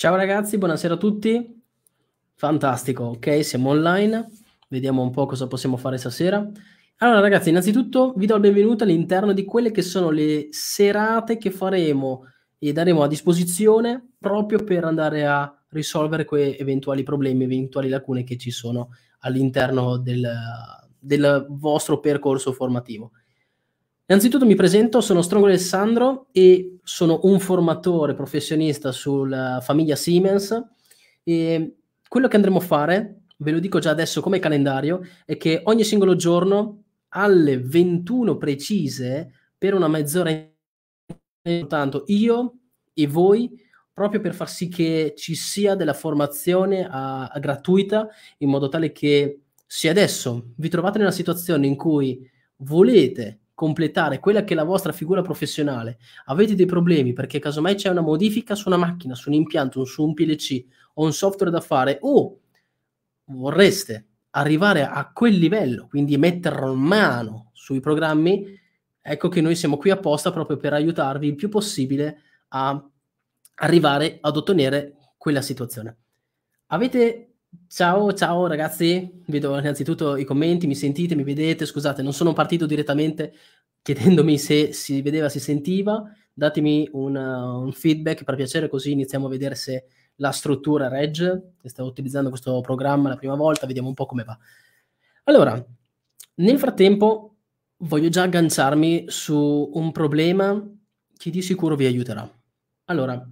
Ciao ragazzi, buonasera a tutti. Fantastico, ok, siamo online. Vediamo un po' cosa possiamo fare stasera. Allora ragazzi, innanzitutto vi do il benvenuto all'interno di quelle che sono le serate che faremo e daremo a disposizione proprio per andare a risolvere quei eventuali problemi, eventuali lacune che ci sono all'interno del, del vostro percorso formativo. Innanzitutto mi presento, sono Strongo Alessandro e sono un formatore professionista sulla famiglia Siemens e quello che andremo a fare, ve lo dico già adesso come calendario, è che ogni singolo giorno alle 21 precise per una mezz'ora intanto io e voi proprio per far sì che ci sia della formazione a, a gratuita in modo tale che se adesso vi trovate nella situazione in cui volete completare quella che è la vostra figura professionale, avete dei problemi perché casomai c'è una modifica su una macchina, su un impianto, su un PLC o un software da fare o vorreste arrivare a quel livello, quindi mettere mano sui programmi, ecco che noi siamo qui apposta proprio per aiutarvi il più possibile a arrivare ad ottenere quella situazione. Avete Ciao, ciao ragazzi, vedo innanzitutto i commenti, mi sentite, mi vedete, scusate, non sono partito direttamente chiedendomi se si vedeva, si sentiva, datemi un, uh, un feedback per piacere così iniziamo a vedere se la struttura regge, stavo utilizzando questo programma la prima volta, vediamo un po' come va. Allora, nel frattempo voglio già agganciarmi su un problema che di sicuro vi aiuterà. Allora,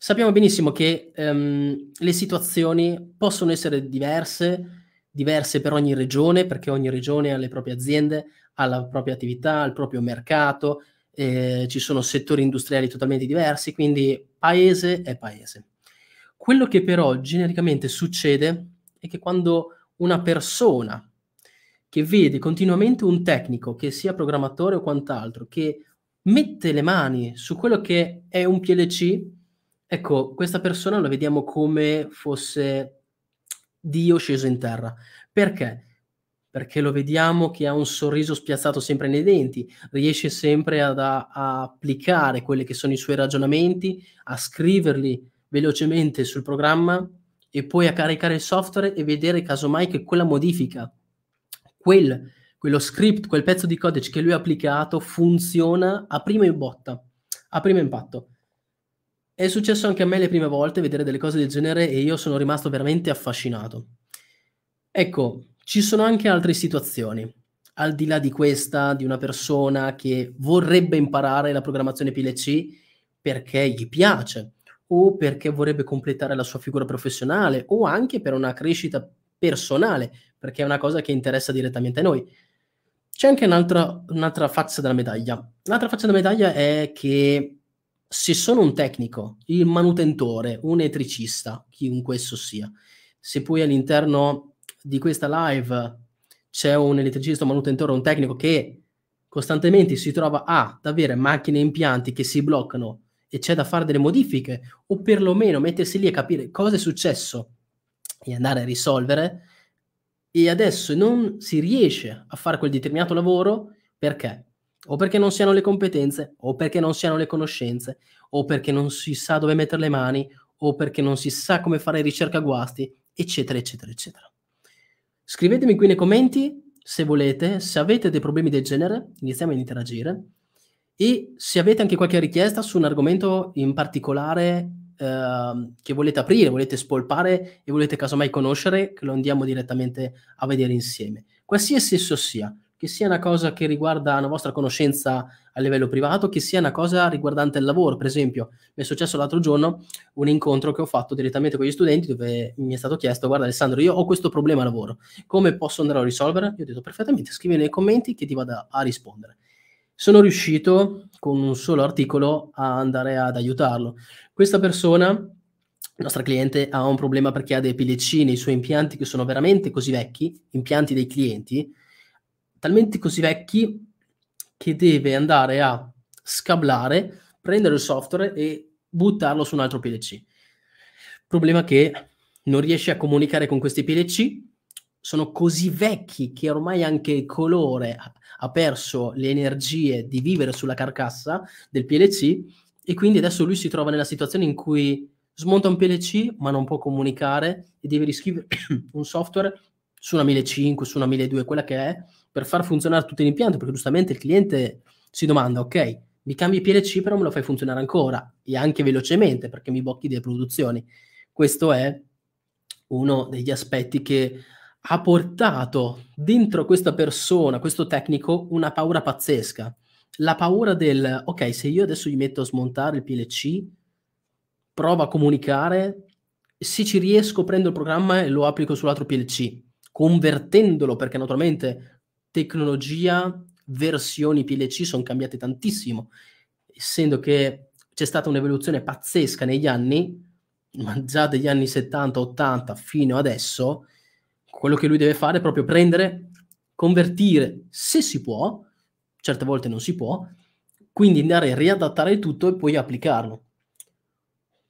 Sappiamo benissimo che um, le situazioni possono essere diverse, diverse per ogni regione, perché ogni regione ha le proprie aziende, ha la propria attività, ha il proprio mercato, eh, ci sono settori industriali totalmente diversi, quindi paese è paese. Quello che però genericamente succede è che quando una persona che vede continuamente un tecnico, che sia programmatore o quant'altro, che mette le mani su quello che è un PLC, Ecco, questa persona la vediamo come fosse Dio sceso in terra. Perché? Perché lo vediamo che ha un sorriso spiazzato sempre nei denti, riesce sempre ad, a, a applicare quelli che sono i suoi ragionamenti, a scriverli velocemente sul programma e poi a caricare il software e vedere casomai che quella modifica, quel, quello script, quel pezzo di codice che lui ha applicato funziona a prima in botta, a primo impatto è successo anche a me le prime volte vedere delle cose del genere e io sono rimasto veramente affascinato. Ecco, ci sono anche altre situazioni, al di là di questa, di una persona che vorrebbe imparare la programmazione PLC perché gli piace o perché vorrebbe completare la sua figura professionale o anche per una crescita personale, perché è una cosa che interessa direttamente a noi. C'è anche un'altra, un'altra faccia della medaglia. L'altra faccia della medaglia è che se sono un tecnico, il manutentore, un elettricista, chiunque esso sia, se poi all'interno di questa live c'è un elettricista, un manutentore, un tecnico che costantemente si trova a, ad avere macchine e impianti che si bloccano e c'è da fare delle modifiche, o perlomeno mettersi lì a capire cosa è successo e andare a risolvere, e adesso non si riesce a fare quel determinato lavoro perché? o perché non siano le competenze, o perché non siano le conoscenze, o perché non si sa dove mettere le mani, o perché non si sa come fare ricerca guasti, eccetera, eccetera, eccetera. Scrivetemi qui nei commenti se volete, se avete dei problemi del genere, iniziamo ad interagire, e se avete anche qualche richiesta su un argomento in particolare eh, che volete aprire, volete spolpare e volete casomai conoscere, che lo andiamo direttamente a vedere insieme. Qualsiasi esso sia, che sia una cosa che riguarda la vostra conoscenza a livello privato, che sia una cosa riguardante il lavoro. Per esempio, mi è successo l'altro giorno un incontro che ho fatto direttamente con gli studenti dove mi è stato chiesto, guarda Alessandro, io ho questo problema a lavoro, come posso andare a risolvere? Io ho detto perfettamente, scrivi nei commenti che ti vado a rispondere. Sono riuscito con un solo articolo a andare ad aiutarlo. Questa persona il nostro cliente ha un problema perché ha dei PLC nei suoi impianti che sono veramente così vecchi, impianti dei clienti, talmente così vecchi che deve andare a scablare, prendere il software e buttarlo su un altro PLC. Problema che non riesce a comunicare con questi PLC, sono così vecchi che ormai anche il colore ha perso le energie di vivere sulla carcassa del PLC e quindi adesso lui si trova nella situazione in cui smonta un PLC ma non può comunicare e deve riscrivere un software su una 1005, su una 1200, quella che è, per far funzionare tutto l'impianto, perché giustamente il cliente si domanda, ok, mi cambi PLC però me lo fai funzionare ancora e anche velocemente perché mi bocchi delle produzioni. Questo è uno degli aspetti che ha portato dentro questa persona, questo tecnico, una paura pazzesca. La paura del, ok, se io adesso gli metto a smontare il PLC, provo a comunicare, se ci riesco prendo il programma e lo applico sull'altro PLC, convertendolo, perché naturalmente tecnologia, versioni PLC sono cambiate tantissimo, essendo che c'è stata un'evoluzione pazzesca negli anni, ma già dagli anni 70-80 fino adesso, quello che lui deve fare è proprio prendere, convertire se si può, certe volte non si può, quindi andare a riadattare tutto e poi applicarlo.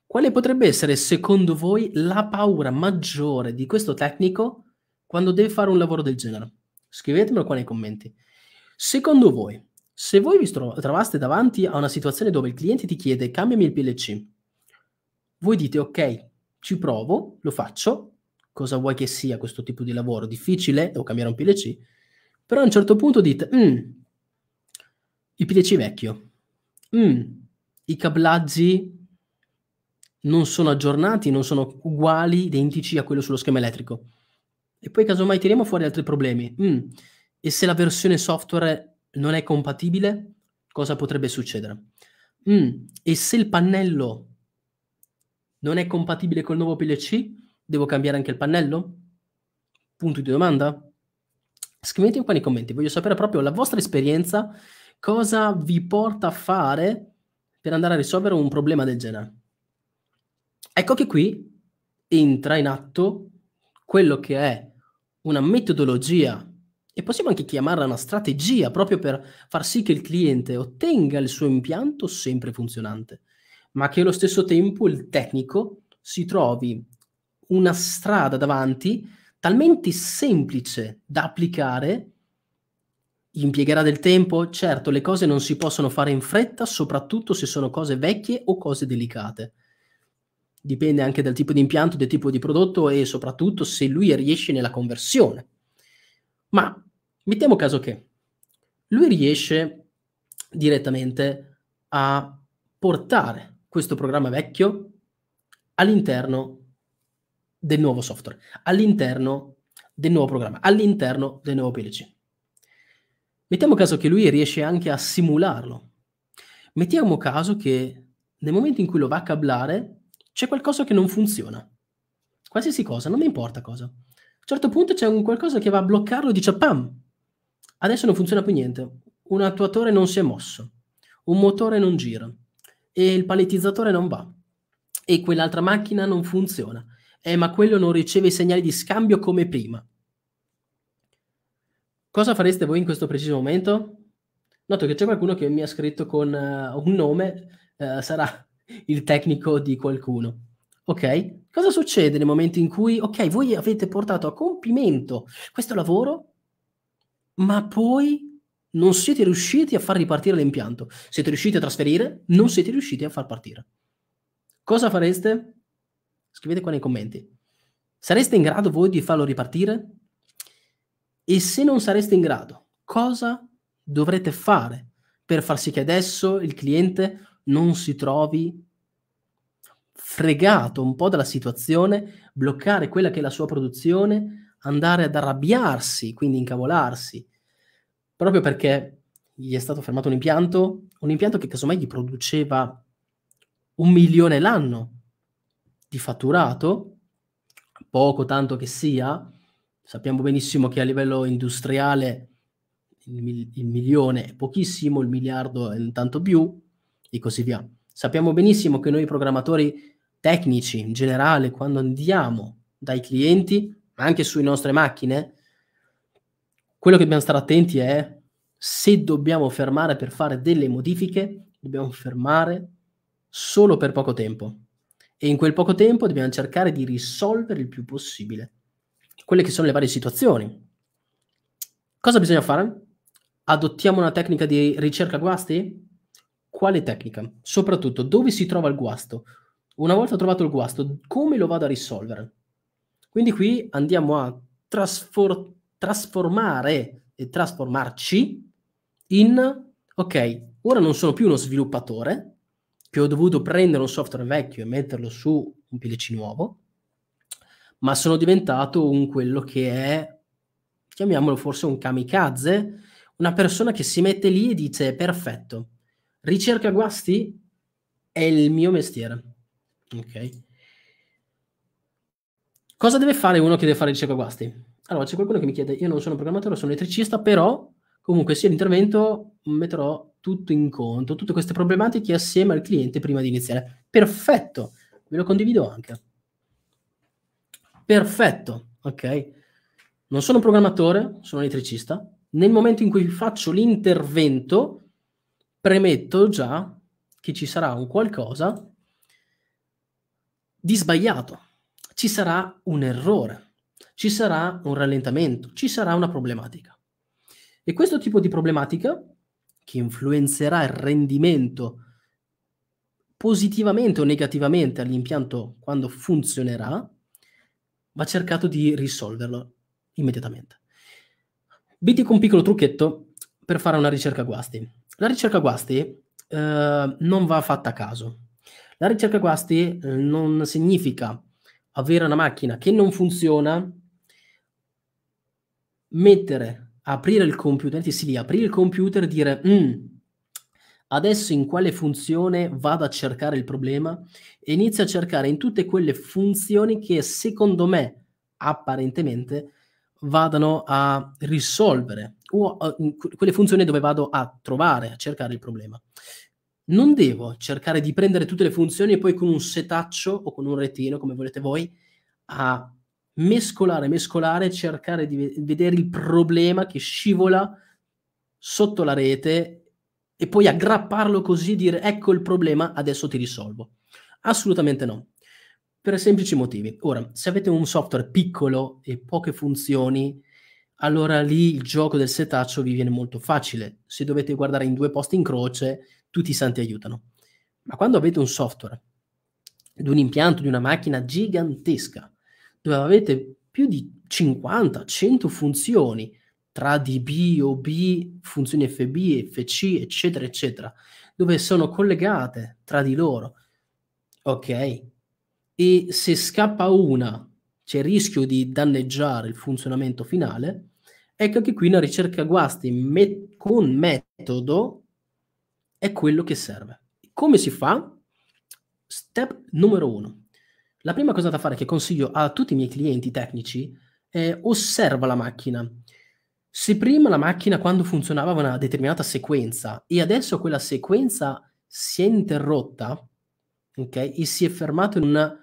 Quale potrebbe essere, secondo voi, la paura maggiore di questo tecnico quando deve fare un lavoro del genere? Scrivetemelo qua nei commenti. Secondo voi, se voi vi trovaste davanti a una situazione dove il cliente ti chiede cambiami il PLC, voi dite ok, ci provo, lo faccio, cosa vuoi che sia questo tipo di lavoro? Difficile, devo cambiare un PLC, però a un certo punto dite mm, il PLC vecchio, mm, i cablaggi non sono aggiornati, non sono uguali, identici a quello sullo schema elettrico e poi casomai tiriamo fuori altri problemi. Mm. E se la versione software non è compatibile, cosa potrebbe succedere? Mm. E se il pannello non è compatibile col nuovo PLC, devo cambiare anche il pannello? Punto di domanda? Scrivetemi qua nei commenti, voglio sapere proprio la vostra esperienza, cosa vi porta a fare per andare a risolvere un problema del genere. Ecco che qui entra in atto quello che è una metodologia e possiamo anche chiamarla una strategia proprio per far sì che il cliente ottenga il suo impianto sempre funzionante, ma che allo stesso tempo il tecnico si trovi una strada davanti talmente semplice da applicare, impiegherà del tempo, certo le cose non si possono fare in fretta, soprattutto se sono cose vecchie o cose delicate dipende anche dal tipo di impianto, del tipo di prodotto e soprattutto se lui riesce nella conversione. Ma mettiamo caso che lui riesce direttamente a portare questo programma vecchio all'interno del nuovo software, all'interno del nuovo programma, all'interno del nuovo PLC. Mettiamo caso che lui riesce anche a simularlo. Mettiamo caso che nel momento in cui lo va a cablare, c'è qualcosa che non funziona. Qualsiasi cosa, non mi importa cosa. A un certo punto c'è un qualcosa che va a bloccarlo e dice pam, adesso non funziona più niente. Un attuatore non si è mosso, un motore non gira e il palettizzatore non va e quell'altra macchina non funziona. Eh, ma quello non riceve i segnali di scambio come prima. Cosa fareste voi in questo preciso momento? Noto che c'è qualcuno che mi ha scritto con uh, un nome, uh, sarà il tecnico di qualcuno. Ok? Cosa succede nel momento in cui, ok, voi avete portato a compimento questo lavoro, ma poi non siete riusciti a far ripartire l'impianto? Siete riusciti a trasferire, non siete riusciti a far partire. Cosa fareste? Scrivete qua nei commenti. Sareste in grado voi di farlo ripartire? E se non sareste in grado, cosa dovrete fare per far sì che adesso il cliente non si trovi fregato un po' dalla situazione, bloccare quella che è la sua produzione, andare ad arrabbiarsi, quindi incavolarsi, proprio perché gli è stato fermato un impianto, un impianto che casomai gli produceva un milione l'anno di fatturato, poco tanto che sia, sappiamo benissimo che a livello industriale il, il milione è pochissimo, il miliardo è tanto più, e così via. Sappiamo benissimo che noi programmatori tecnici in generale, quando andiamo dai clienti, ma anche sulle nostre macchine, quello che dobbiamo stare attenti è se dobbiamo fermare per fare delle modifiche, dobbiamo fermare solo per poco tempo. E in quel poco tempo dobbiamo cercare di risolvere il più possibile quelle che sono le varie situazioni. Cosa bisogna fare? Adottiamo una tecnica di ricerca guasti? quale tecnica, soprattutto dove si trova il guasto, una volta trovato il guasto, come lo vado a risolvere. Quindi qui andiamo a trasfor- trasformare e trasformarci in, ok, ora non sono più uno sviluppatore, che ho dovuto prendere un software vecchio e metterlo su un PLC nuovo, ma sono diventato un quello che è, chiamiamolo forse un kamikaze, una persona che si mette lì e dice perfetto, Ricerca guasti è il mio mestiere. Ok. Cosa deve fare uno che deve fare ricerca guasti? Allora, c'è qualcuno che mi chiede, io non sono programmatore, sono elettricista, però comunque sia l'intervento metterò tutto in conto, tutte queste problematiche assieme al cliente prima di iniziare. Perfetto, ve lo condivido anche. Perfetto, ok. Non sono programmatore, sono elettricista. Nel momento in cui faccio l'intervento, premetto già che ci sarà un qualcosa di sbagliato, ci sarà un errore, ci sarà un rallentamento, ci sarà una problematica. E questo tipo di problematica, che influenzerà il rendimento positivamente o negativamente all'impianto quando funzionerà, va cercato di risolverlo immediatamente. Vi dico un piccolo trucchetto per fare una ricerca guasti. La ricerca guasti eh, non va fatta a caso. La ricerca guasti eh, non significa avere una macchina che non funziona, mettere, aprire il computer, sì, lì, aprire il computer e dire mm, adesso in quale funzione vado a cercare il problema e inizio a cercare in tutte quelle funzioni che secondo me apparentemente vadano a risolvere o uh, quelle funzioni dove vado a trovare, a cercare il problema. Non devo cercare di prendere tutte le funzioni e poi con un setaccio o con un retino, come volete voi, a mescolare, mescolare, cercare di vedere il problema che scivola sotto la rete e poi aggrapparlo così e dire ecco il problema, adesso ti risolvo. Assolutamente no, per semplici motivi. Ora, se avete un software piccolo e poche funzioni, allora lì il gioco del setaccio vi viene molto facile. Se dovete guardare in due posti in croce, tutti i santi aiutano. Ma quando avete un software, di un impianto, di una macchina gigantesca, dove avete più di 50, 100 funzioni, tra DB, OB, funzioni FB, FC, eccetera, eccetera, dove sono collegate tra di loro, ok? E se scappa una c'è il rischio di danneggiare il funzionamento finale, Ecco che qui una ricerca guasti met- con metodo è quello che serve. Come si fa? Step numero uno. La prima cosa da fare che consiglio a tutti i miei clienti tecnici è osserva la macchina. Se prima la macchina quando funzionava aveva una determinata sequenza e adesso quella sequenza si è interrotta, ok? E si è fermato in una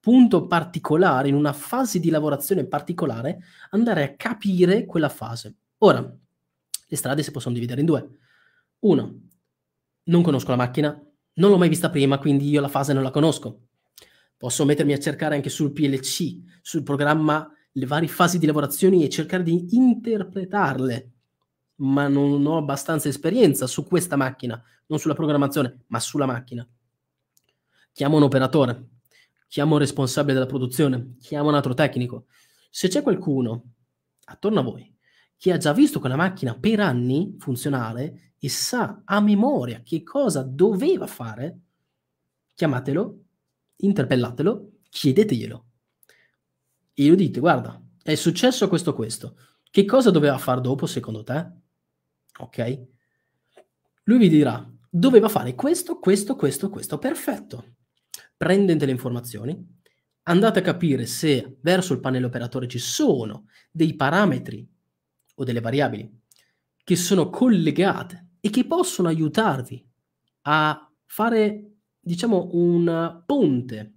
punto particolare, in una fase di lavorazione particolare, andare a capire quella fase. Ora, le strade si possono dividere in due. Uno, non conosco la macchina, non l'ho mai vista prima, quindi io la fase non la conosco. Posso mettermi a cercare anche sul PLC, sul programma, le varie fasi di lavorazione e cercare di interpretarle, ma non ho abbastanza esperienza su questa macchina, non sulla programmazione, ma sulla macchina. Chiamo un operatore, chiamo un responsabile della produzione, chiamo un altro tecnico. Se c'è qualcuno attorno a voi che ha già visto quella macchina per anni funzionare e sa a memoria che cosa doveva fare, chiamatelo, interpellatelo, chiedeteglielo. E glielo dite, guarda, è successo questo questo, che cosa doveva fare dopo secondo te? Ok? Lui vi dirà, doveva fare questo, questo, questo, questo, perfetto prendete le informazioni, andate a capire se verso il pannello operatore ci sono dei parametri o delle variabili che sono collegate e che possono aiutarvi a fare, diciamo, un ponte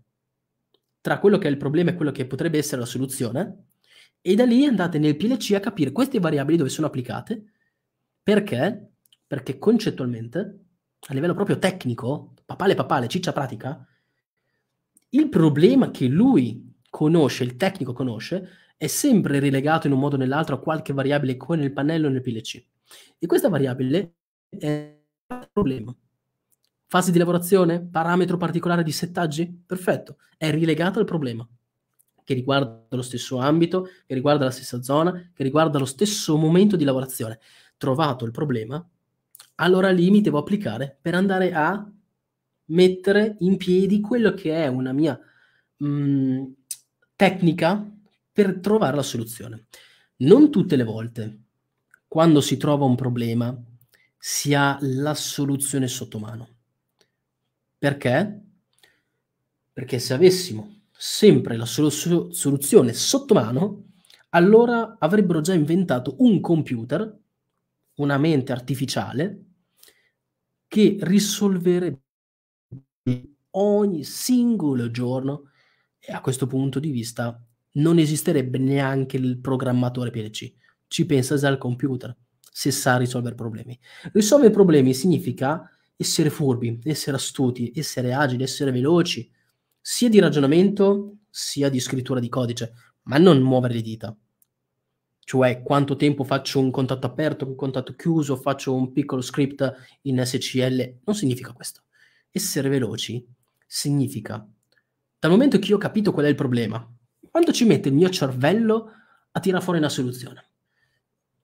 tra quello che è il problema e quello che potrebbe essere la soluzione, e da lì andate nel PLC a capire queste variabili dove sono applicate, perché? Perché concettualmente, a livello proprio tecnico, papale papale, ciccia pratica, il problema che lui conosce, il tecnico conosce, è sempre relegato in un modo o nell'altro a qualche variabile come nel pannello o nel PLC. E questa variabile è un problema. Fase di lavorazione? Parametro particolare di settaggi? Perfetto, è rilegato al problema che riguarda lo stesso ambito, che riguarda la stessa zona, che riguarda lo stesso momento di lavorazione. Trovato il problema, allora lì mi devo applicare per andare a mettere in piedi quello che è una mia mh, mm, tecnica per trovare la soluzione. Non tutte le volte, quando si trova un problema, si ha la soluzione sotto mano. Perché? Perché se avessimo sempre la sol- soluzione sotto mano, allora avrebbero già inventato un computer, una mente artificiale, che risolverebbe ogni singolo giorno e a questo punto di vista non esisterebbe neanche il programmatore PLC, ci pensa già il computer se sa risolvere problemi. Risolvere problemi significa essere furbi, essere astuti, essere agili, essere veloci, sia di ragionamento sia di scrittura di codice, ma non muovere le dita. Cioè quanto tempo faccio un contatto aperto, un contatto chiuso, faccio un piccolo script in SCL, non significa questo essere veloci significa, dal momento che io ho capito qual è il problema, quanto ci mette il mio cervello a tirare fuori una soluzione?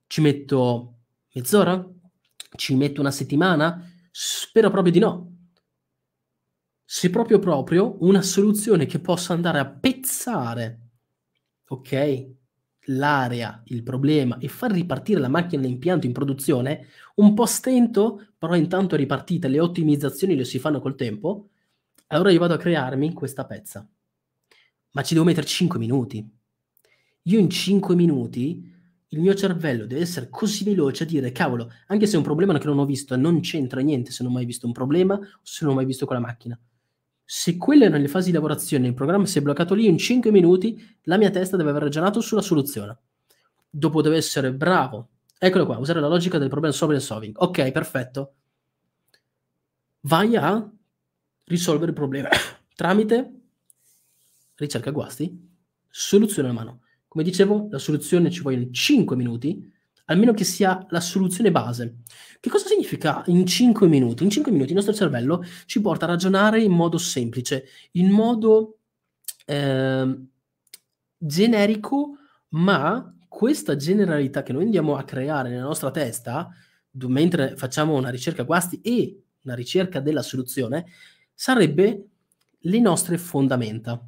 Ci metto mezz'ora? Ci metto una settimana? Spero proprio di no. Se proprio proprio una soluzione che possa andare a pezzare, ok? l'area, il problema e far ripartire la macchina l'impianto in produzione, un po' stento, però intanto è ripartita, le ottimizzazioni le si fanno col tempo, allora io vado a crearmi questa pezza. Ma ci devo mettere 5 minuti. Io in 5 minuti il mio cervello deve essere così veloce a dire cavolo, anche se è un problema che non ho visto non c'entra niente se non ho mai visto un problema o se non ho mai visto quella macchina se quello era nelle fasi di lavorazione, il programma si è bloccato lì in 5 minuti, la mia testa deve aver ragionato sulla soluzione. Dopo deve essere bravo. Eccolo qua, usare la logica del problem solving solving. Ok, perfetto. Vai a risolvere il problema tramite ricerca guasti, soluzione alla mano. Come dicevo, la soluzione ci vuole 5 minuti, almeno che sia la soluzione base. Che cosa significa in 5 minuti? In 5 minuti il nostro cervello ci porta a ragionare in modo semplice, in modo eh, generico, ma questa generalità che noi andiamo a creare nella nostra testa, mentre facciamo una ricerca guasti e una ricerca della soluzione, sarebbe le nostre fondamenta.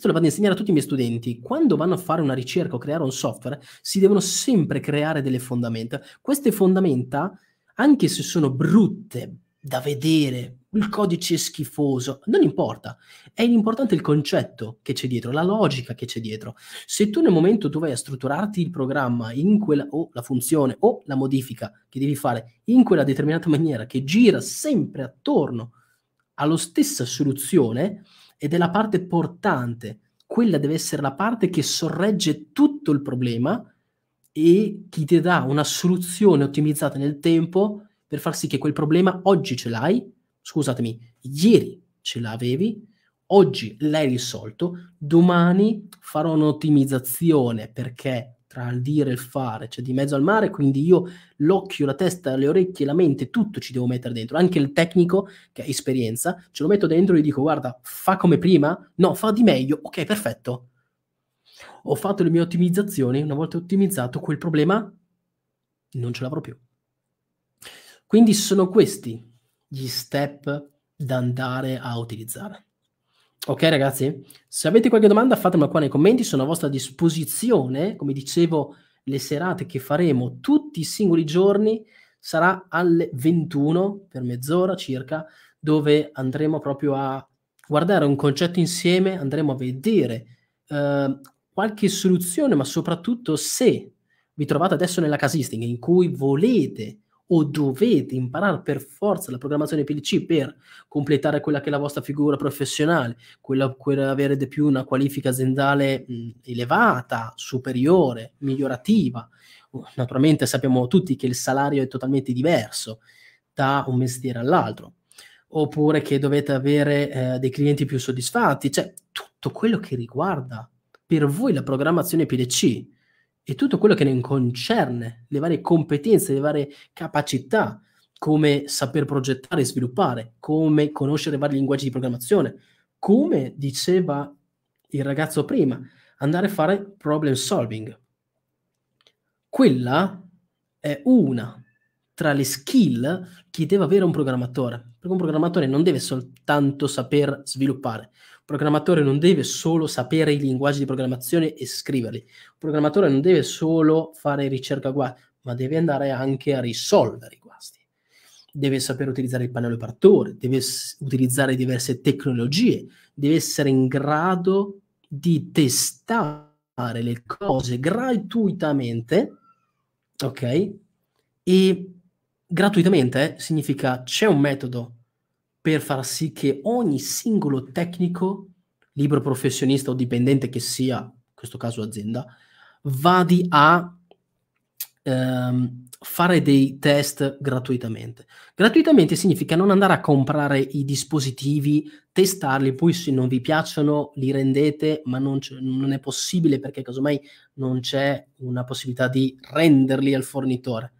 Questo lo vado a insegnare a tutti i miei studenti. Quando vanno a fare una ricerca o creare un software, si devono sempre creare delle fondamenta. Queste fondamenta, anche se sono brutte da vedere, il codice è schifoso, non importa. È importante il concetto che c'è dietro, la logica che c'è dietro. Se tu nel momento dove vai a strutturarti il programma in quella, o la funzione o la modifica che devi fare in quella determinata maniera che gira sempre attorno alla stessa soluzione, ed è la parte portante, quella deve essere la parte che sorregge tutto il problema e che ti dà una soluzione ottimizzata nel tempo per far sì che quel problema oggi ce l'hai, scusatemi, ieri ce l'avevi, oggi l'hai risolto, domani farò un'ottimizzazione perché tra il dire e il fare, c'è cioè di mezzo al mare, quindi io l'occhio, la testa, le orecchie, la mente, tutto ci devo mettere dentro, anche il tecnico che ha esperienza, ce lo metto dentro e gli dico guarda, fa come prima, no, fa di meglio, ok, perfetto. Ho fatto le mie ottimizzazioni, una volta ottimizzato quel problema non ce l'avrò più. Quindi sono questi gli step da andare a utilizzare. Ok ragazzi, se avete qualche domanda fatemela qua nei commenti, sono a vostra disposizione, come dicevo le serate che faremo tutti i singoli giorni sarà alle 21 per mezz'ora circa, dove andremo proprio a guardare un concetto insieme, andremo a vedere eh, qualche soluzione, ma soprattutto se vi trovate adesso nella casistica in cui volete o dovete imparare per forza la programmazione PLC per completare quella che è la vostra figura professionale, quella, quella avere di più una qualifica aziendale mh, elevata, superiore, migliorativa. Uh, naturalmente sappiamo tutti che il salario è totalmente diverso da un mestiere all'altro, oppure che dovete avere eh, dei clienti più soddisfatti, cioè tutto quello che riguarda per voi la programmazione PDC, e tutto quello che ne concerne, le varie competenze, le varie capacità, come saper progettare e sviluppare, come conoscere vari linguaggi di programmazione, come diceva il ragazzo prima, andare a fare problem solving. Quella è una tra le skill che deve avere un programmatore, perché un programmatore non deve soltanto saper sviluppare, programmatore non deve solo sapere i linguaggi di programmazione e scriverli. Il programmatore non deve solo fare ricerca guasti, ma deve andare anche a risolvere i guasti. Deve sapere utilizzare il pannello operatore, deve s- utilizzare diverse tecnologie, deve essere in grado di testare le cose gratuitamente, ok? E gratuitamente eh, significa c'è un metodo per far sì che ogni singolo tecnico, libro professionista o dipendente che sia, in questo caso azienda, vadi a ehm, fare dei test gratuitamente. Gratuitamente significa non andare a comprare i dispositivi, testarli, poi se non vi piacciono li rendete, ma non, non è possibile perché casomai non c'è una possibilità di renderli al fornitore.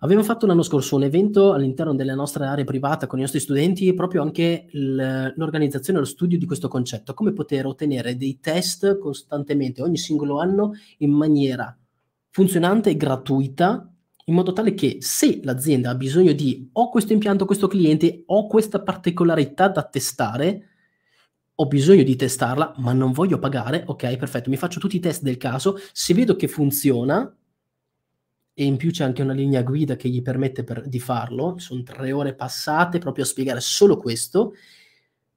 Abbiamo fatto l'anno scorso un evento all'interno della nostra area privata con i nostri studenti, proprio anche l'organizzazione e lo studio di questo concetto, come poter ottenere dei test costantemente ogni singolo anno in maniera funzionante e gratuita, in modo tale che se l'azienda ha bisogno di ho questo impianto, questo cliente, ho questa particolarità da testare, ho bisogno di testarla, ma non voglio pagare, ok, perfetto, mi faccio tutti i test del caso, se vedo che funziona, e in più c'è anche una linea guida che gli permette per, di farlo. Sono tre ore passate proprio a spiegare solo questo.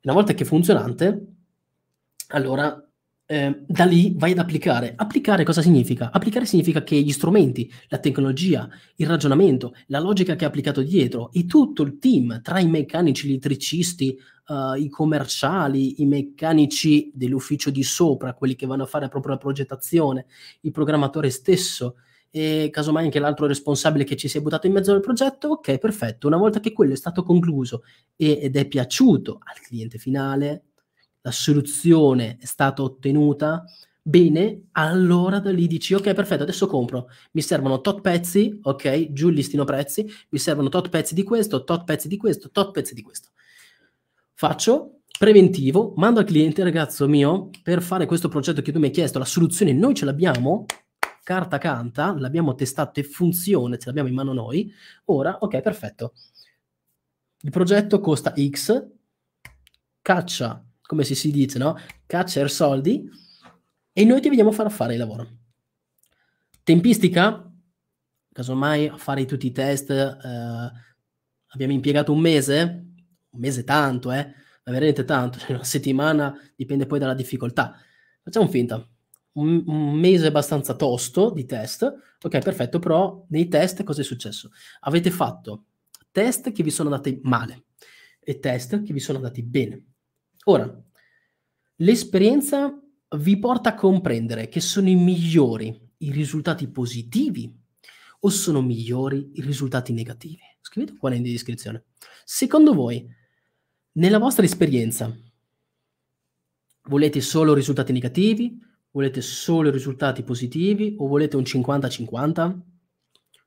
Una volta che è funzionante, allora eh, da lì vai ad applicare. Applicare cosa significa? Applicare significa che gli strumenti, la tecnologia, il ragionamento, la logica che ha applicato dietro e tutto il team, tra i meccanici, gli elettricisti, uh, i commerciali, i meccanici dell'ufficio di sopra, quelli che vanno a fare proprio la progettazione, il programmatore stesso, e casomai anche l'altro responsabile che ci si è buttato in mezzo al progetto, ok, perfetto, una volta che quello è stato concluso ed è piaciuto al cliente finale, la soluzione è stata ottenuta, bene, allora da lì dici, ok, perfetto, adesso compro, mi servono tot pezzi, ok, giù listino prezzi, mi servono tot pezzi di questo, tot pezzi di questo, tot pezzi di questo. Faccio, preventivo, mando al cliente, ragazzo mio, per fare questo progetto che tu mi hai chiesto, la soluzione noi ce l'abbiamo, carta canta, l'abbiamo testato e funziona, ce l'abbiamo in mano noi. Ora, ok, perfetto. Il progetto costa X, caccia, come si, si dice, no? Caccia soldi e noi ti vediamo far fare il lavoro. Tempistica? Casomai a fare tutti i test eh, abbiamo impiegato un mese, un mese tanto, eh? Ma veramente tanto, una settimana dipende poi dalla difficoltà. Facciamo finta, un, un, mese abbastanza tosto di test, ok, perfetto, però nei test cosa è successo? Avete fatto test che vi sono andati male e test che vi sono andati bene. Ora, l'esperienza vi porta a comprendere che sono i migliori i risultati positivi o sono migliori i risultati negativi? Scrivete qua in descrizione. Secondo voi, nella vostra esperienza, volete solo risultati negativi? Volete solo risultati positivi o volete un 50-50?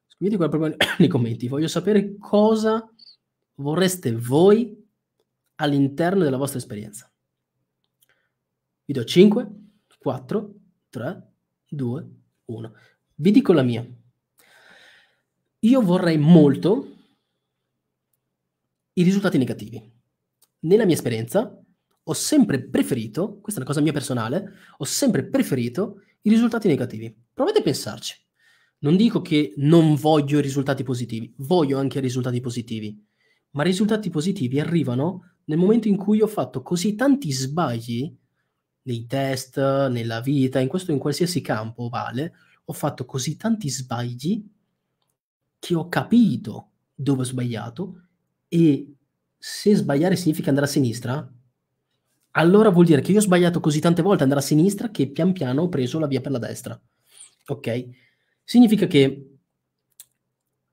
Scrivete qua proprio nei commenti. Voglio sapere cosa vorreste voi all'interno della vostra esperienza. Vi do 5, 4, 3, 2, 1. Vi dico la mia. Io vorrei molto i risultati negativi. Nella mia esperienza ho sempre preferito, questa è una cosa mia personale, ho sempre preferito i risultati negativi. Provate a pensarci. Non dico che non voglio risultati positivi, voglio anche risultati positivi, ma i risultati positivi arrivano nel momento in cui ho fatto così tanti sbagli nei test, nella vita, in questo in qualsiasi campo vale, ho fatto così tanti sbagli che ho capito dove ho sbagliato e se sbagliare significa andare a sinistra, allora vuol dire che io ho sbagliato così tante volte andare a sinistra che pian piano ho preso la via per la destra. Ok? Significa che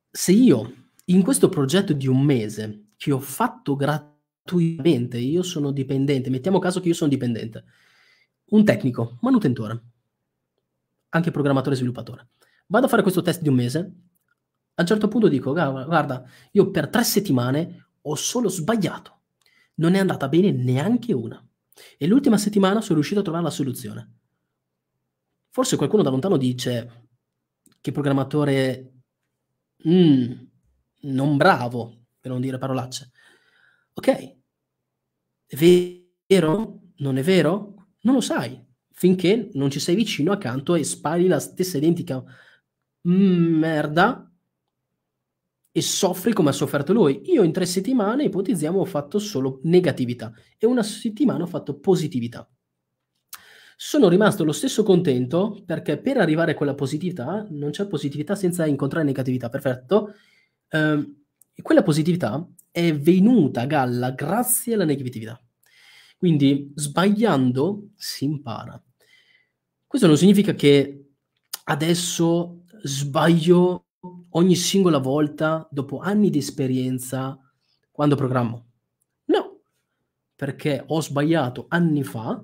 se io in questo progetto di un mese che ho fatto gratuitamente, io sono dipendente, mettiamo caso che io sono dipendente, un tecnico, manutentore, anche programmatore e sviluppatore. Vado a fare questo test di un mese, a un certo punto dico, guarda, io per tre settimane ho solo sbagliato, non è andata bene neanche una. E l'ultima settimana sono riuscito a trovare la soluzione. Forse qualcuno da lontano dice che programmatore mm, non bravo, per non dire parolacce. Ok, è vero? Non è vero? Non lo sai, finché non ci sei vicino accanto e spari la stessa identica mm, merda e soffri come ha sofferto lui. Io in tre settimane, ipotizziamo, ho fatto solo negatività e una settimana ho fatto positività. Sono rimasto lo stesso contento perché per arrivare a quella positività, non c'è positività senza incontrare negatività, perfetto. Eh, quella positività è venuta a galla grazie alla negatività. Quindi sbagliando si impara. Questo non significa che adesso sbaglio ogni singola volta, dopo anni di esperienza, quando programmo? No, perché ho sbagliato anni fa,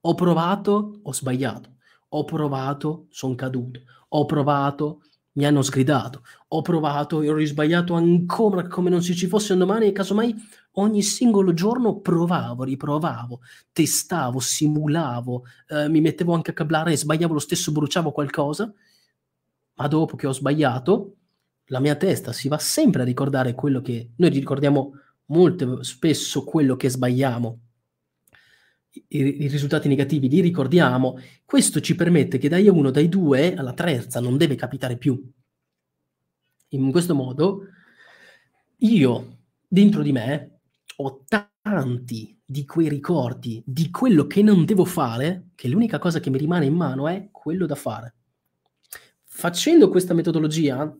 ho provato, ho sbagliato, ho provato, sono caduto, ho provato, mi hanno sgridato, ho provato e ho risbagliato ancora come non se ci fosse un domani e casomai ogni singolo giorno provavo, riprovavo, testavo, simulavo, eh, mi mettevo anche a cablare e sbagliavo lo stesso, bruciavo qualcosa ma dopo che ho sbagliato, la mia testa si va sempre a ricordare quello che noi ricordiamo molto spesso quello che sbagliamo. I, I, risultati negativi li ricordiamo, questo ci permette che dai uno, dai due alla terza non deve capitare più. In questo modo io dentro di me ho tanti di quei ricordi di quello che non devo fare, che l'unica cosa che mi rimane in mano è quello da fare. Facendo questa metodologia,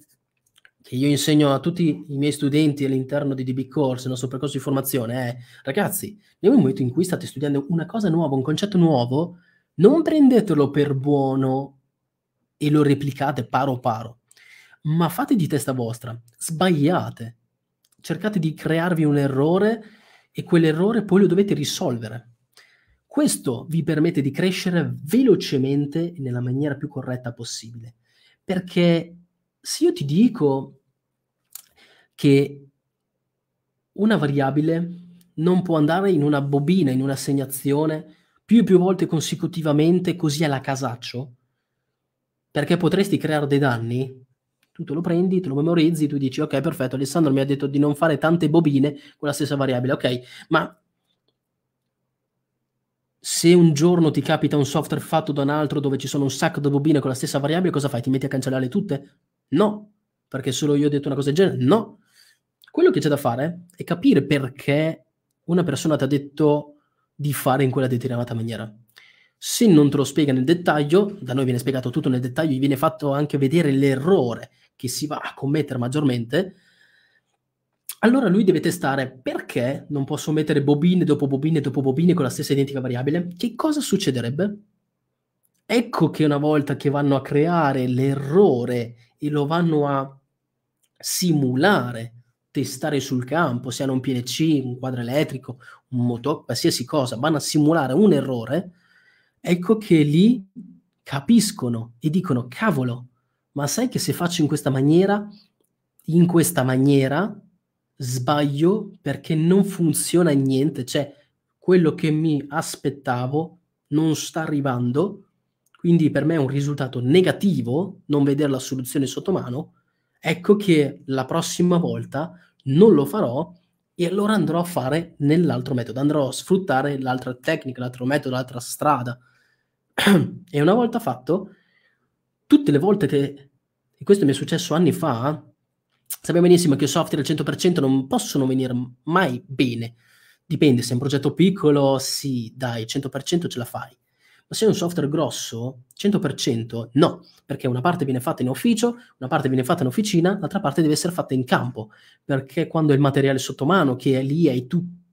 che io insegno a tutti i miei studenti all'interno di DB Course, il nostro percorso di formazione, è ragazzi, nel momento in cui state studiando una cosa nuova, un concetto nuovo, non prendetelo per buono e lo replicate paro paro, ma fate di testa vostra, sbagliate, cercate di crearvi un errore e quell'errore poi lo dovete risolvere. Questo vi permette di crescere velocemente nella maniera più corretta possibile. Perché se io ti dico che una variabile non può andare in una bobina, in un'assegnazione, più e più volte consecutivamente così alla casaccio, perché potresti creare dei danni, tu te lo prendi, te lo memorizzi, tu dici ok perfetto, Alessandro mi ha detto di non fare tante bobine con la stessa variabile, ok, ma se un giorno ti capita un software fatto da un altro dove ci sono un sacco di bobine con la stessa variabile, cosa fai? Ti metti a cancellarle tutte? No, perché solo io ho detto una cosa del genere? No. Quello che c'è da fare è capire perché una persona ti ha detto di fare in quella determinata maniera. Se non te lo spiega nel dettaglio, da noi viene spiegato tutto nel dettaglio, viene fatto anche vedere l'errore che si va a commettere maggiormente, allora lui deve testare perché non posso mettere bobine dopo bobine dopo bobine con la stessa identica variabile. Che cosa succederebbe? Ecco che una volta che vanno a creare l'errore e lo vanno a simulare, testare sul campo, siano un PLC, un quadro elettrico, un motore, qualsiasi cosa, vanno a simulare un errore, ecco che lì capiscono e dicono cavolo, ma sai che se faccio in questa maniera, in questa maniera sbaglio perché non funziona niente, cioè quello che mi aspettavo non sta arrivando, quindi per me è un risultato negativo non vedere la soluzione sotto mano, ecco che la prossima volta non lo farò e allora andrò a fare nell'altro metodo, andrò a sfruttare l'altra tecnica, l'altro metodo, l'altra strada. e una volta fatto, tutte le volte che, e questo mi è successo anni fa, Sappiamo benissimo che i software al 100% non possono venire mai bene. Dipende, se è un progetto piccolo, sì, dai, 100% ce la fai. Ma se è un software grosso, 100% no, perché una parte viene fatta in ufficio, una parte viene fatta in officina, l'altra parte deve essere fatta in campo, perché quando il materiale è sotto mano, che è lì, hai tutto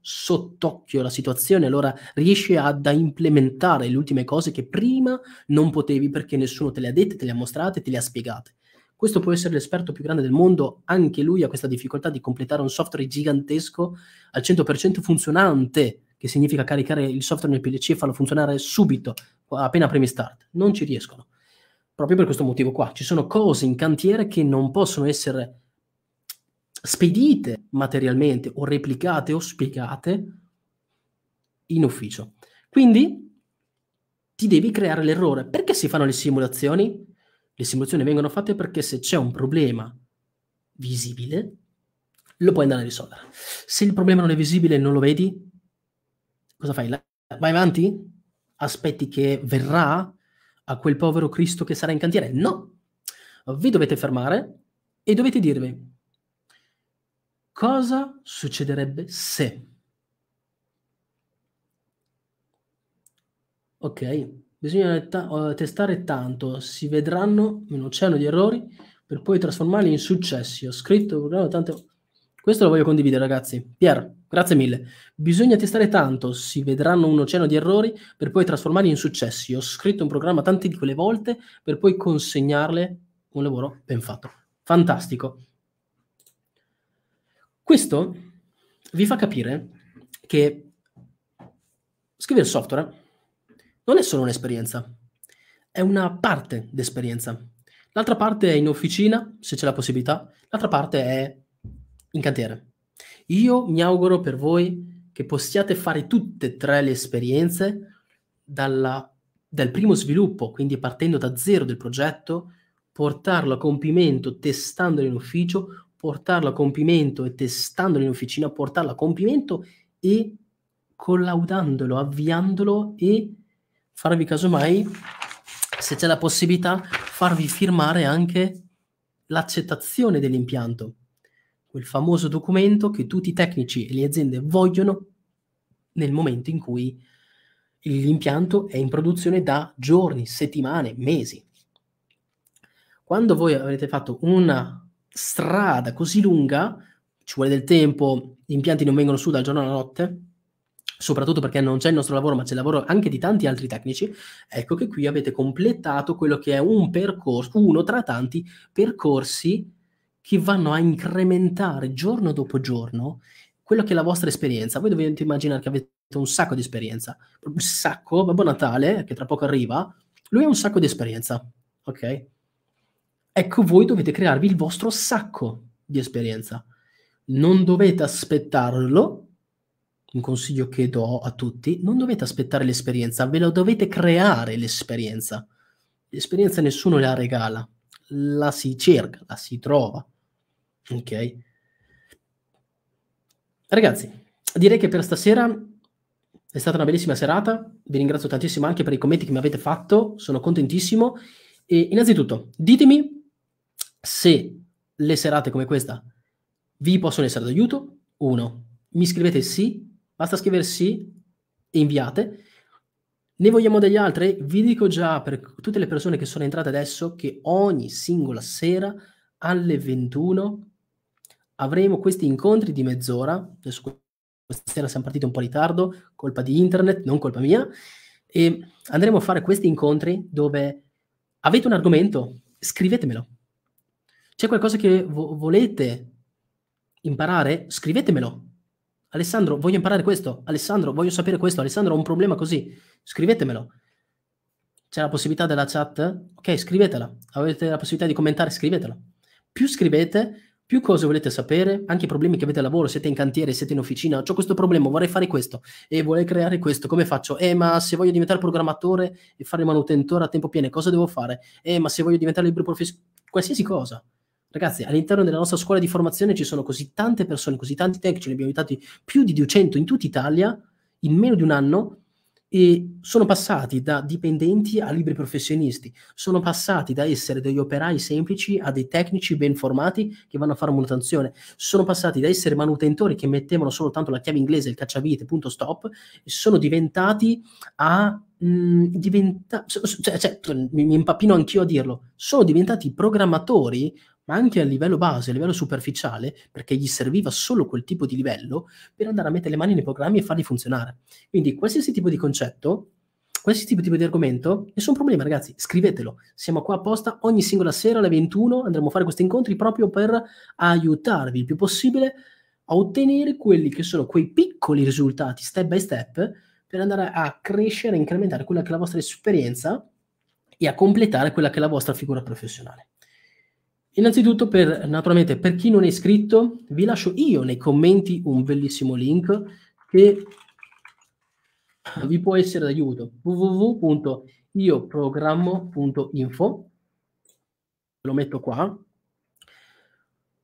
sott'occhio la situazione, allora riesci ad implementare le ultime cose che prima non potevi perché nessuno te le ha dette, te le ha mostrate, te le ha spiegate. Questo può essere l'esperto più grande del mondo, anche lui ha questa difficoltà di completare un software gigantesco al 100% funzionante, che significa caricare il software nel PLC e farlo funzionare subito, appena premi start. Non ci riescono. Proprio per questo motivo qua. Ci sono cose in cantiere che non possono essere spedite materialmente o replicate o spiegate in ufficio. Quindi ti devi creare l'errore. Perché si fanno le simulazioni? Le simulazioni vengono fatte perché se c'è un problema visibile, lo puoi andare a risolvere. Se il problema non è visibile e non lo vedi, cosa fai? Vai avanti? Aspetti che verrà a quel povero Cristo che sarà in cantiere? No! Vi dovete fermare e dovete dirvi cosa succederebbe se. Ok? Bisogna ta- eh, testare tanto, si vedranno un oceano di errori per poi trasformarli in successi. Ho scritto tante... Questo lo voglio condividere, ragazzi. Pier, grazie mille. Bisogna testare tanto, si vedranno un oceano di errori per poi trasformarli in successi. Ho scritto un programma tante di quelle volte per poi consegnarle un lavoro ben fatto. Fantastico. Questo vi fa capire che scrivere software non è solo un'esperienza, è una parte d'esperienza. L'altra parte è in officina, se c'è la possibilità, l'altra parte è in cantiere. Io mi auguro per voi che possiate fare tutte e tre le esperienze dalla, dal primo sviluppo, quindi partendo da zero del progetto, portarlo a compimento testandolo in ufficio, portarlo a compimento e testandolo in officina, portarlo a compimento e collaudandolo, avviandolo e farvi casomai, se c'è la possibilità, farvi firmare anche l'accettazione dell'impianto, quel famoso documento che tutti i tecnici e le aziende vogliono nel momento in cui l'impianto è in produzione da giorni, settimane, mesi. Quando voi avete fatto una strada così lunga, ci vuole del tempo, gli impianti non vengono su dal giorno alla notte, soprattutto perché non c'è il nostro lavoro, ma c'è il lavoro anche di tanti altri tecnici, ecco che qui avete completato quello che è un percorso, uno tra tanti percorsi che vanno a incrementare giorno dopo giorno quello che è la vostra esperienza. Voi dovete immaginare che avete un sacco di esperienza, un sacco, Babbo Natale, che tra poco arriva, lui ha un sacco di esperienza, ok? Ecco, voi dovete crearvi il vostro sacco di esperienza. Non dovete aspettarlo un consiglio che do a tutti, non dovete aspettare l'esperienza, ve la dovete creare l'esperienza. L'esperienza nessuno la regala, la si cerca, la si trova. Ok? Ragazzi, direi che per stasera è stata una bellissima serata, vi ringrazio tantissimo anche per i commenti che mi avete fatto, sono contentissimo. E innanzitutto, ditemi se le serate come questa vi possono essere d'aiuto. Uno, mi scrivete sì Basta scrivere sì e inviate. Ne vogliamo degli altri? Vi dico già per tutte le persone che sono entrate adesso che ogni singola sera alle 21 avremo questi incontri di mezz'ora. Adesso questa sera siamo partiti un po' in ritardo, colpa di internet, non colpa mia. E andremo a fare questi incontri dove avete un argomento, scrivetemelo. C'è qualcosa che vo- volete imparare? Scrivetemelo. Alessandro, voglio imparare questo. Alessandro, voglio sapere questo. Alessandro, ho un problema così. Scrivetemelo. C'è la possibilità della chat? Ok, scrivetela. Avete la possibilità di commentare? Scrivetela. Più scrivete, più cose volete sapere, anche i problemi che avete al lavoro, siete in cantiere, siete in officina, ho questo problema, vorrei fare questo e vorrei creare questo, come faccio? Eh, ma se voglio diventare programmatore e fare il manutentore a tempo pieno, cosa devo fare? Eh, ma se voglio diventare libero professionista, qualsiasi cosa. Ragazzi, all'interno della nostra scuola di formazione ci sono così tante persone, così tanti tecnici, ne abbiamo aiutati più di 200 in tutta Italia in meno di un anno e sono passati da dipendenti a libri professionisti, sono passati da essere degli operai semplici a dei tecnici ben formati che vanno a fare manutenzione, sono passati da essere manutentori che mettevano soltanto la chiave inglese, il cacciavite, punto stop, e sono diventati a... Mh, mm, diventa, cioè, cioè, mi, mi impappino anch'io a dirlo, sono diventati programmatori ma anche a livello base, a livello superficiale, perché gli serviva solo quel tipo di livello per andare a mettere le mani nei programmi e farli funzionare. Quindi qualsiasi tipo di concetto, qualsiasi tipo di argomento, nessun problema ragazzi, scrivetelo. Siamo qua apposta ogni singola sera alle 21, andremo a fare questi incontri proprio per aiutarvi il più possibile a ottenere quelli che sono quei piccoli risultati step by step per andare a crescere, a incrementare quella che è la vostra esperienza e a completare quella che è la vostra figura professionale. Innanzitutto, per, naturalmente, per chi non è iscritto, vi lascio io nei commenti un bellissimo link che vi può essere d'aiuto. www.ioprogrammo.info Lo metto qua.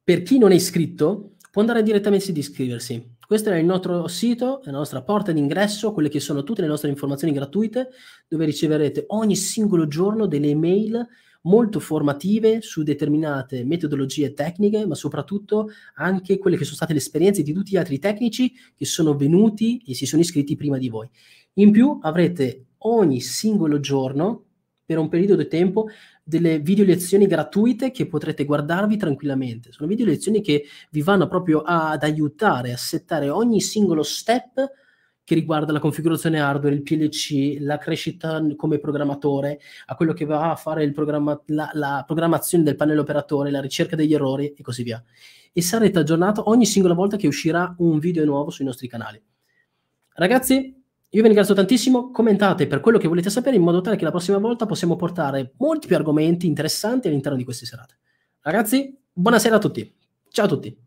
Per chi non è iscritto, può andare direttamente ad iscriversi. Questo è il nostro sito, la nostra porta d'ingresso, quelle che sono tutte le nostre informazioni gratuite, dove riceverete ogni singolo giorno delle email molto formative su determinate metodologie tecniche, ma soprattutto anche quelle che sono state le esperienze di tutti gli altri tecnici che sono venuti e si sono iscritti prima di voi. In più avrete ogni singolo giorno, per un periodo di tempo, delle video lezioni gratuite che potrete guardarvi tranquillamente. Sono video lezioni che vi vanno proprio ad aiutare a settare ogni singolo step che riguarda la configurazione hardware, il PLC, la crescita come programmatore, a quello che va a fare programma- la, la programmazione del pannello operatore, la ricerca degli errori e così via. E sarete aggiornati ogni singola volta che uscirà un video nuovo sui nostri canali. Ragazzi, io vi ringrazio tantissimo, commentate per quello che volete sapere in modo tale che la prossima volta possiamo portare molti più argomenti interessanti all'interno di queste serate. Ragazzi, buonasera a tutti. Ciao a tutti.